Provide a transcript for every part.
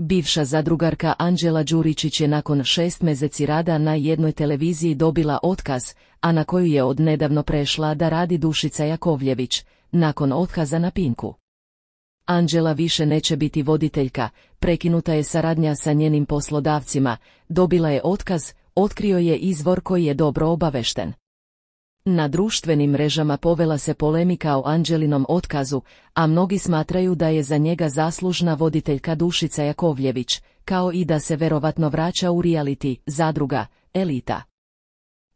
Bivša zadrugarka Anđela Đuričić je nakon šest mjeseci rada na jednoj televiziji dobila otkaz, a na koju je odnedavno prešla da radi Dušica Jakovljević, nakon otkaza na Pinku. Anđela više neće biti voditeljka, prekinuta je saradnja sa njenim poslodavcima, dobila je otkaz, otkrio je izvor koji je dobro obavešten. Na društvenim mrežama povela se polemika o Anđelinom otkazu, a mnogi smatraju da je za njega zaslužna voditeljka Dušica Jakovljević, kao i da se verovatno vraća u reality, zadruga, elita.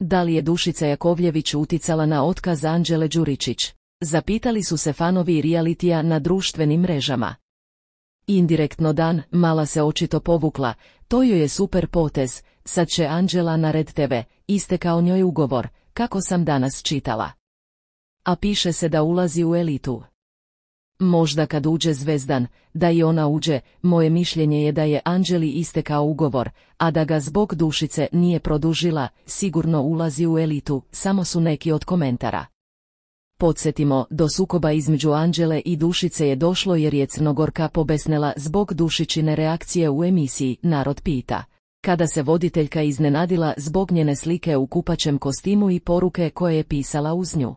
Da li je Dušica Jakovljević uticala na otkaz Anđele Đuričić? Zapitali su se fanovi realitija na društvenim mrežama. Indirektno dan, mala se očito povukla, to joj je super potez, sad će Anđela na Red TV, iste kao njoj ugovor, kako sam danas čitala. A piše se da ulazi u elitu. Možda kad uđe zvezdan, da i ona uđe, moje mišljenje je da je Anđeli istekao ugovor, a da ga zbog dušice nije produžila, sigurno ulazi u elitu, samo su neki od komentara. Podsjetimo, do sukoba između Anđele i Dušice je došlo jer je Crnogorka pobesnela zbog Dušićine reakcije u emisiji Narod pita, kada se voditeljka iznenadila zbog njene slike u kupačem kostimu i poruke koje je pisala uz nju.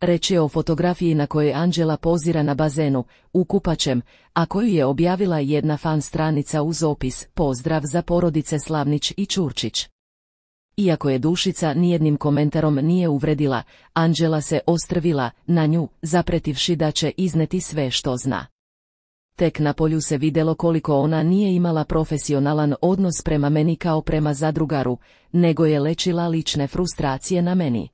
Reč je o fotografiji na kojoj Anđela pozira na bazenu, u kupačem, a koju je objavila jedna fan stranica uz opis Pozdrav za porodice Slavnić i Čurčić. Iako je Dušica nijednim komentarom nije uvredila, Anđela se ostrvila na nju, zapretivši da će izneti sve što zna. Tek na polju se vidjelo koliko ona nije imala profesionalan odnos prema meni kao prema zadrugaru, nego je lečila lične frustracije na meni.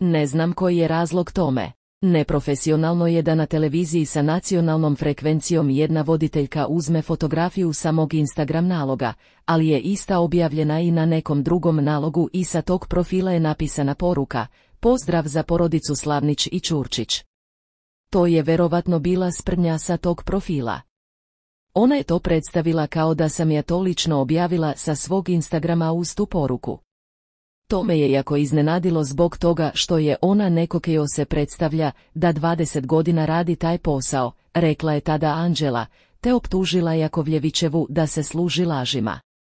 Ne znam koji je razlog tome. Neprofesionalno je da na televiziji sa nacionalnom frekvencijom jedna voditeljka uzme fotografiju samog Instagram naloga, ali je ista objavljena i na nekom drugom nalogu i sa tog profila je napisana poruka, pozdrav za porodicu Slavnić i Čurčić. To je verovatno bila sprnja sa tog profila. Ona je to predstavila kao da sam ja to lično objavila sa svog Instagrama uz tu poruku. To me je jako iznenadilo zbog toga što je ona neko keo se predstavlja da 20 godina radi taj posao, rekla je tada Anđela, te optužila Jakovljevićevu da se služi lažima.